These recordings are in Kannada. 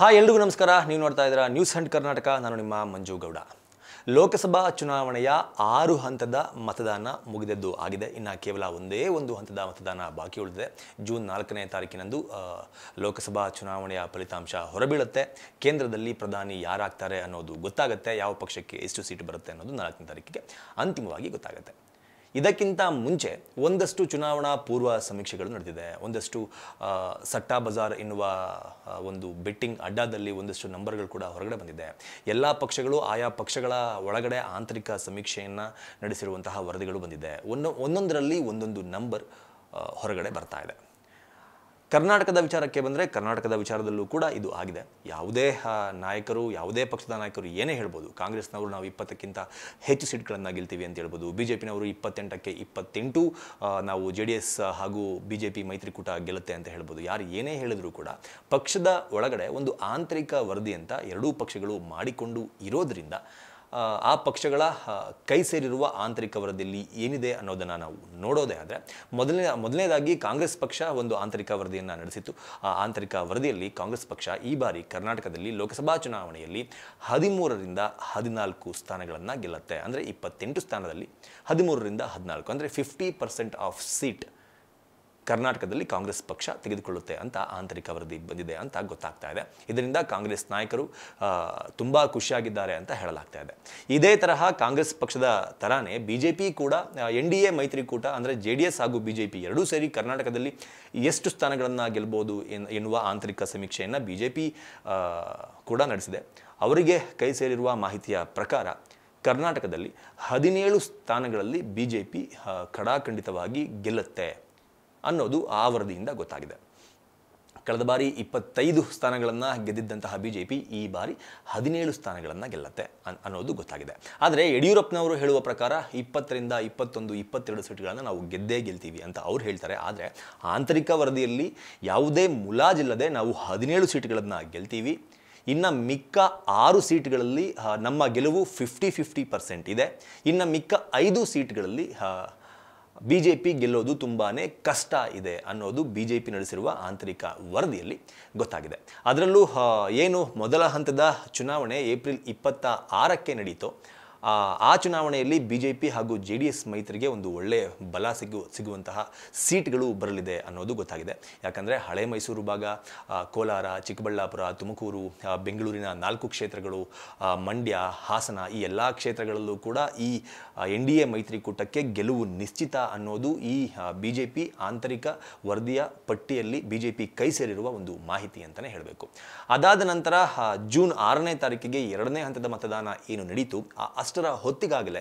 ಹಾಯ್ ಎಲ್ರಿಗೂ ನಮಸ್ಕಾರ ನೀವು ನೋಡ್ತಾ ಇದ್ದೀರಾ ನ್ಯೂಸ್ ಅಂಡ್ ಕರ್ನಾಟಕ ನಾನು ನಿಮ್ಮ ಮಂಜು ಗೌಡ ಲೋಕಸಭಾ ಚುನಾವಣೆಯ ಆರು ಹಂತದ ಮತದಾನ ಮುಗಿದದ್ದು ಆಗಿದೆ ಇನ್ನು ಕೇವಲ ಒಂದೇ ಒಂದು ಹಂತದ ಮತದಾನ ಬಾಕಿ ಉಳಿದಿದೆ ಜೂನ್ ನಾಲ್ಕನೇ ತಾರೀಕಿನಂದು ಲೋಕಸಭಾ ಚುನಾವಣೆಯ ಫಲಿತಾಂಶ ಹೊರಬೀಳುತ್ತೆ ಕೇಂದ್ರದಲ್ಲಿ ಪ್ರಧಾನಿ ಯಾರಾಗ್ತಾರೆ ಅನ್ನೋದು ಗೊತ್ತಾಗುತ್ತೆ ಯಾವ ಪಕ್ಷಕ್ಕೆ ಎಷ್ಟು ಸೀಟ್ ಬರುತ್ತೆ ಅನ್ನೋದು ನಾಲ್ಕನೇ ತಾರೀಕಿಗೆ ಅಂತಿಮವಾಗಿ ಗೊತ್ತಾಗುತ್ತೆ ಇದಕ್ಕಿಂತ ಮುಂಚೆ ಒಂದಷ್ಟು ಚುನಾವಣಾ ಪೂರ್ವ ಸಮೀಕ್ಷೆಗಳು ನಡೆದಿದೆ ಒಂದಷ್ಟು ಸಟ್ಟಾ ಬಜಾರ್ ಎನ್ನುವ ಒಂದು ಬೆಟ್ಟಿಂಗ್ ಅಡ್ಡಾದಲ್ಲಿ ಒಂದಷ್ಟು ನಂಬರ್ಗಳು ಕೂಡ ಹೊರಗಡೆ ಬಂದಿದೆ ಎಲ್ಲ ಪಕ್ಷಗಳು ಆಯಾ ಪಕ್ಷಗಳ ಒಳಗಡೆ ಆಂತರಿಕ ಸಮೀಕ್ಷೆಯನ್ನು ನಡೆಸಿರುವಂತಹ ವರದಿಗಳು ಬಂದಿದೆ ಒಂದು ಒಂದೊಂದರಲ್ಲಿ ಒಂದೊಂದು ನಂಬರ್ ಹೊರಗಡೆ ಬರ್ತಾ ಇದೆ ಕರ್ನಾಟಕದ ವಿಚಾರಕ್ಕೆ ಬಂದರೆ ಕರ್ನಾಟಕದ ವಿಚಾರದಲ್ಲೂ ಕೂಡ ಇದು ಆಗಿದೆ ಯಾವುದೇ ನಾಯಕರು ಯಾವುದೇ ಪಕ್ಷದ ನಾಯಕರು ಏನೇ ಹೇಳ್ಬೋದು ಕಾಂಗ್ರೆಸ್ನವರು ನಾವು ಇಪ್ಪತ್ತಕ್ಕಿಂತ ಹೆಚ್ಚು ಸೀಟ್ಗಳನ್ನು ಗೆಲ್ತೀವಿ ಅಂತ ಹೇಳ್ಬೋದು ಬಿ ಜೆ ಪಿನವರು ಇಪ್ಪತ್ತೆಂಟಕ್ಕೆ ಇಪ್ಪತ್ತೆಂಟು ನಾವು ಜೆ ಡಿ ಎಸ್ ಹಾಗೂ ಬಿ ಜೆ ಪಿ ಮೈತ್ರಿಕೂಟ ಗೆಲ್ಲುತ್ತೆ ಅಂತ ಹೇಳ್ಬೋದು ಯಾರು ಏನೇ ಹೇಳಿದರೂ ಕೂಡ ಪಕ್ಷದ ಒಳಗಡೆ ಒಂದು ಆಂತರಿಕ ವರದಿ ಅಂತ ಎರಡೂ ಪಕ್ಷಗಳು ಮಾಡಿಕೊಂಡು ಇರೋದರಿಂದ ಆ ಪಕ್ಷಗಳ ಕೈ ಸೇರಿರುವ ಆಂತರಿಕ ವರದಿಯಲ್ಲಿ ಏನಿದೆ ಅನ್ನೋದನ್ನು ನಾವು ನೋಡೋದೇ ಆದರೆ ಮೊದಲನೇ ಮೊದಲನೇದಾಗಿ ಕಾಂಗ್ರೆಸ್ ಪಕ್ಷ ಒಂದು ಆಂತರಿಕ ವರದಿಯನ್ನು ನಡೆಸಿತ್ತು ಆ ಆಂತರಿಕ ವರದಿಯಲ್ಲಿ ಕಾಂಗ್ರೆಸ್ ಪಕ್ಷ ಈ ಬಾರಿ ಕರ್ನಾಟಕದಲ್ಲಿ ಲೋಕಸಭಾ ಚುನಾವಣೆಯಲ್ಲಿ ಹದಿಮೂರರಿಂದ ಹದಿನಾಲ್ಕು ಸ್ಥಾನಗಳನ್ನು ಗೆಲ್ಲುತ್ತೆ ಅಂದರೆ ಇಪ್ಪತ್ತೆಂಟು ಸ್ಥಾನದಲ್ಲಿ ಹದಿಮೂರರಿಂದ ಹದಿನಾಲ್ಕು ಅಂದರೆ ಫಿಫ್ಟಿ ಪರ್ಸೆಂಟ್ ಆಫ್ ಸೀಟ್ ಕರ್ನಾಟಕದಲ್ಲಿ ಕಾಂಗ್ರೆಸ್ ಪಕ್ಷ ತೆಗೆದುಕೊಳ್ಳುತ್ತೆ ಅಂತ ಆಂತರಿಕ ವರದಿ ಬಂದಿದೆ ಅಂತ ಗೊತ್ತಾಗ್ತಾ ಇದೆ ಇದರಿಂದ ಕಾಂಗ್ರೆಸ್ ನಾಯಕರು ತುಂಬ ಖುಷಿಯಾಗಿದ್ದಾರೆ ಅಂತ ಹೇಳಲಾಗ್ತಾ ಇದೆ ಇದೇ ತರಹ ಕಾಂಗ್ರೆಸ್ ಪಕ್ಷದ ತರಾನೇ ಬಿಜೆಪಿ ಕೂಡ ಎನ್ ಡಿ ಎ ಮೈತ್ರಿಕೂಟ ಅಂದರೆ ಜೆ ಡಿ ಎಸ್ ಹಾಗೂ ಬಿಜೆಪಿ ಎರಡೂ ಸೇರಿ ಕರ್ನಾಟಕದಲ್ಲಿ ಎಷ್ಟು ಸ್ಥಾನಗಳನ್ನು ಗೆಲ್ಬೋದು ಎನ್ನುವ ಆಂತರಿಕ ಸಮೀಕ್ಷೆಯನ್ನು ಬಿಜೆಪಿ ಕೂಡ ನಡೆಸಿದೆ ಅವರಿಗೆ ಕೈ ಸೇರಿರುವ ಮಾಹಿತಿಯ ಪ್ರಕಾರ ಕರ್ನಾಟಕದಲ್ಲಿ ಹದಿನೇಳು ಸ್ಥಾನಗಳಲ್ಲಿ ಬಿ ಜೆ ಪಿ ಖಡಾಖಂಡಿತವಾಗಿ ಗೆಲ್ಲುತ್ತೆ ಅನ್ನೋದು ಆ ವರದಿಯಿಂದ ಗೊತ್ತಾಗಿದೆ ಕಳೆದ ಬಾರಿ ಇಪ್ಪತ್ತೈದು ಸ್ಥಾನಗಳನ್ನು ಗೆದ್ದಿದ್ದಂತಹ ಬಿ ಜೆ ಪಿ ಈ ಬಾರಿ ಹದಿನೇಳು ಸ್ಥಾನಗಳನ್ನು ಗೆಲ್ಲತ್ತೆ ಅನ್ನೋದು ಗೊತ್ತಾಗಿದೆ ಆದರೆ ಯಡಿಯೂರಪ್ಪನವರು ಹೇಳುವ ಪ್ರಕಾರ ಇಪ್ಪತ್ತರಿಂದ ಇಪ್ಪತ್ತೊಂದು ಇಪ್ಪತ್ತೆರಡು ಸೀಟ್ಗಳನ್ನು ನಾವು ಗೆದ್ದೇ ಗೆಲ್ತೀವಿ ಅಂತ ಅವ್ರು ಹೇಳ್ತಾರೆ ಆದರೆ ಆಂತರಿಕ ವರದಿಯಲ್ಲಿ ಯಾವುದೇ ಮುಲಾಜಿಲ್ಲದೆ ನಾವು ಹದಿನೇಳು ಸೀಟ್ಗಳನ್ನು ಗೆಲ್ತೀವಿ ಇನ್ನು ಮಿಕ್ಕ ಆರು ಸೀಟ್ಗಳಲ್ಲಿ ನಮ್ಮ ಗೆಲುವು ಫಿಫ್ಟಿ ಫಿಫ್ಟಿ ಪರ್ಸೆಂಟ್ ಇದೆ ಇನ್ನು ಮಿಕ್ಕ ಐದು ಸೀಟ್ಗಳಲ್ಲಿ ಬಿ ಜೆ ಪಿ ಗೆಲ್ಲೋದು ತುಂಬಾ ಕಷ್ಟ ಇದೆ ಅನ್ನೋದು ಬಿ ಜೆ ಪಿ ನಡೆಸಿರುವ ಆಂತರಿಕ ವರದಿಯಲ್ಲಿ ಗೊತ್ತಾಗಿದೆ ಅದರಲ್ಲೂ ಏನು ಮೊದಲ ಹಂತದ ಚುನಾವಣೆ ಏಪ್ರಿಲ್ ಇಪ್ಪತ್ತ ಆರಕ್ಕೆ ನಡೆಯಿತು ಆ ಚುನಾವಣೆಯಲ್ಲಿ ಬಿ ಜೆ ಪಿ ಹಾಗೂ ಜೆ ಡಿ ಎಸ್ ಮೈತ್ರಿಗೆ ಒಂದು ಒಳ್ಳೆಯ ಬಲ ಸಿಗು ಸಿಗುವಂತಹ ಸೀಟ್ಗಳು ಬರಲಿದೆ ಅನ್ನೋದು ಗೊತ್ತಾಗಿದೆ ಯಾಕಂದರೆ ಹಳೆ ಮೈಸೂರು ಭಾಗ ಕೋಲಾರ ಚಿಕ್ಕಬಳ್ಳಾಪುರ ತುಮಕೂರು ಬೆಂಗಳೂರಿನ ನಾಲ್ಕು ಕ್ಷೇತ್ರಗಳು ಮಂಡ್ಯ ಹಾಸನ ಈ ಎಲ್ಲ ಕ್ಷೇತ್ರಗಳಲ್ಲೂ ಕೂಡ ಈ ಎನ್ ಡಿ ಎ ಮೈತ್ರಿಕೂಟಕ್ಕೆ ಗೆಲುವು ನಿಶ್ಚಿತ ಅನ್ನೋದು ಈ ಬಿ ಜೆ ಪಿ ಆಂತರಿಕ ವರದಿಯ ಪಟ್ಟಿಯಲ್ಲಿ ಬಿ ಜೆ ಪಿ ಕೈ ಸೇರಿರುವ ಒಂದು ಮಾಹಿತಿ ಅಂತಲೇ ಹೇಳಬೇಕು ಅದಾದ ನಂತರ ಜೂನ್ ಆರನೇ ತಾರೀಕಿಗೆ ಎರಡನೇ ಹಂತದ ಮತದಾನ ಏನು ನಡೀತು ಅಷ್ಟರ ಹೊತ್ತಿಗಾಗಲೇ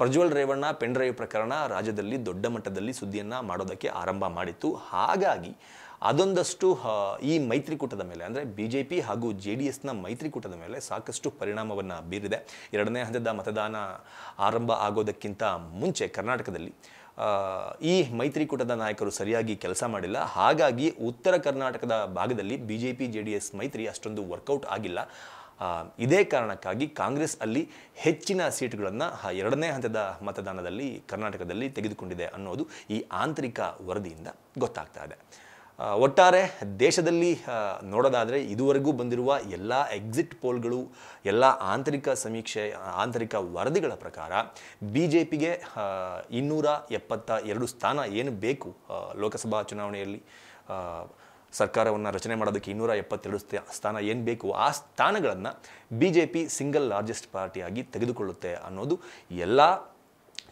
ಪ್ರಜ್ವಲ್ ರೇವಣ್ಣ ಪೆಂಡ್ರೈವ್ ಪ್ರಕರಣ ರಾಜ್ಯದಲ್ಲಿ ದೊಡ್ಡ ಮಟ್ಟದಲ್ಲಿ ಸುದ್ದಿಯನ್ನು ಮಾಡೋದಕ್ಕೆ ಆರಂಭ ಮಾಡಿತ್ತು ಹಾಗಾಗಿ ಅದೊಂದಷ್ಟು ಈ ಮೈತ್ರಿಕೂಟದ ಮೇಲೆ ಅಂದರೆ ಬಿ ಜೆ ಪಿ ಹಾಗೂ ಜೆ ಡಿ ಎಸ್ನ ಮೈತ್ರಿಕೂಟದ ಮೇಲೆ ಸಾಕಷ್ಟು ಪರಿಣಾಮವನ್ನು ಬೀರಿದೆ ಎರಡನೇ ಹಂತದ ಮತದಾನ ಆರಂಭ ಆಗೋದಕ್ಕಿಂತ ಮುಂಚೆ ಕರ್ನಾಟಕದಲ್ಲಿ ಈ ಮೈತ್ರಿಕೂಟದ ನಾಯಕರು ಸರಿಯಾಗಿ ಕೆಲಸ ಮಾಡಿಲ್ಲ ಹಾಗಾಗಿ ಉತ್ತರ ಕರ್ನಾಟಕದ ಭಾಗದಲ್ಲಿ B J P J D S ಮೈತ್ರಿ ಅಷ್ಟೊಂದು ವರ್ಕೌಟ್ ಆಗಿಲ್ಲ ಇದೇ ಕಾರಣಕ್ಕಾಗಿ ಕಾಂಗ್ರೆಸ್ ಅಲ್ಲಿ ಹೆಚ್ಚಿನ ಸೀಟುಗಳನ್ನು ಎರಡನೇ ಹಂತದ ಮತದಾನದಲ್ಲಿ ಕರ್ನಾಟಕದಲ್ಲಿ ತೆಗೆದುಕೊಂಡಿದೆ ಅನ್ನೋದು ಈ ಆಂತರಿಕ ವರದಿಯಿಂದ ಗೊತ್ತಾಗ್ತಾ ಇದೆ ಒಟ್ಟಾರೆ ದೇಶದಲ್ಲಿ ನೋಡೋದಾದರೆ ಇದುವರೆಗೂ ಬಂದಿರುವ ಎಲ್ಲ ಎಕ್ಸಿಟ್ ಪೋಲ್ಗಳು ಎಲ್ಲ ಆಂತರಿಕ ಸಮೀಕ್ಷೆ ಆಂತರಿಕ ವರದಿಗಳ ಪ್ರಕಾರ ಬಿ ಜೆ ಪಿಗೆ ಇನ್ನೂರ ಎಪ್ಪತ್ತ ಎರಡು ಸ್ಥಾನ ಏನು ಬೇಕು ಲೋಕಸಭಾ ಚುನಾವಣೆಯಲ್ಲಿ ಸರ್ಕಾರವನ್ನು ರಚನೆ ಮಾಡೋದಕ್ಕೆ ಇನ್ನೂರ ಎಪ್ಪತ್ತೆರಡು ಸ್ಥಾನ ಏನು ಬೇಕು ಆ ಸ್ಥಾನಗಳನ್ನು B J P single largest ಪಾರ್ಟಿಯಾಗಿ ತೆಗೆದುಕೊಳ್ಳುತ್ತೆ ಅನ್ನೋದು ಎಲ್ಲ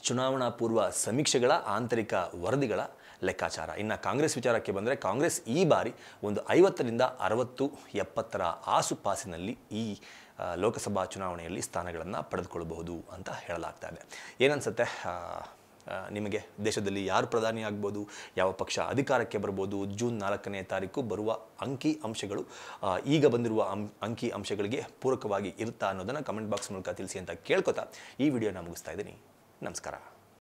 ಚುನಾವಣಾ ಪೂರ್ವ ಸಮೀಕ್ಷೆಗಳ ಆಂತರಿಕ ವರದಿಗಳ ಲೆಕ್ಕಾಚಾರ ಇನ್ನು ಕಾಂಗ್ರೆಸ್ ವಿಚಾರಕ್ಕೆ ಬಂದರೆ ಕಾಂಗ್ರೆಸ್ ಈ ಬಾರಿ ಒಂದು ಐವತ್ತರಿಂದ ಅರವತ್ತು ಎಪ್ಪತ್ತರ ಆಸುಪಾಸಿನಲ್ಲಿ ಈ ಲೋಕಸಭಾ ಚುನಾವಣೆಯಲ್ಲಿ ಸ್ಥಾನಗಳನ್ನು ಪಡೆದುಕೊಳ್ಳಬಹುದು ಅಂತ ಹೇಳಲಾಗ್ತಾ ಇದೆ ಏನನ್ಸುತ್ತೆ ನಿಮಗೆ ದೇಶದಲ್ಲಿ ಯಾರು ಪ್ರಧಾನಿ ಆಗ್ಬೋದು ಯಾವ ಪಕ್ಷ ಅಧಿಕಾರಕ್ಕೆ ಬರ್ಬೋದು ಜೂನ್ ನಾಲ್ಕನೇ ತಾರೀಕು ಬರುವ ಅಂಕಿ ಅಂಶಗಳು ಈಗ ಬಂದಿರುವ ಅಂ ಅಂಕಿ ಅಂಶಗಳಿಗೆ ಪೂರಕವಾಗಿ ಇರುತ್ತಾ ಅನ್ನೋದನ್ನು ಕಮೆಂಟ್ ಬಾಕ್ಸ್ ಮೂಲಕ ತಿಳಿಸಿ ಅಂತ ಕೇಳ್ಕೊತಾ ಈ ವಿಡಿಯೋನ ಮುಗಿಸ್ತಾ ಇದ್ದೀನಿ ನಮಸ್ಕಾರ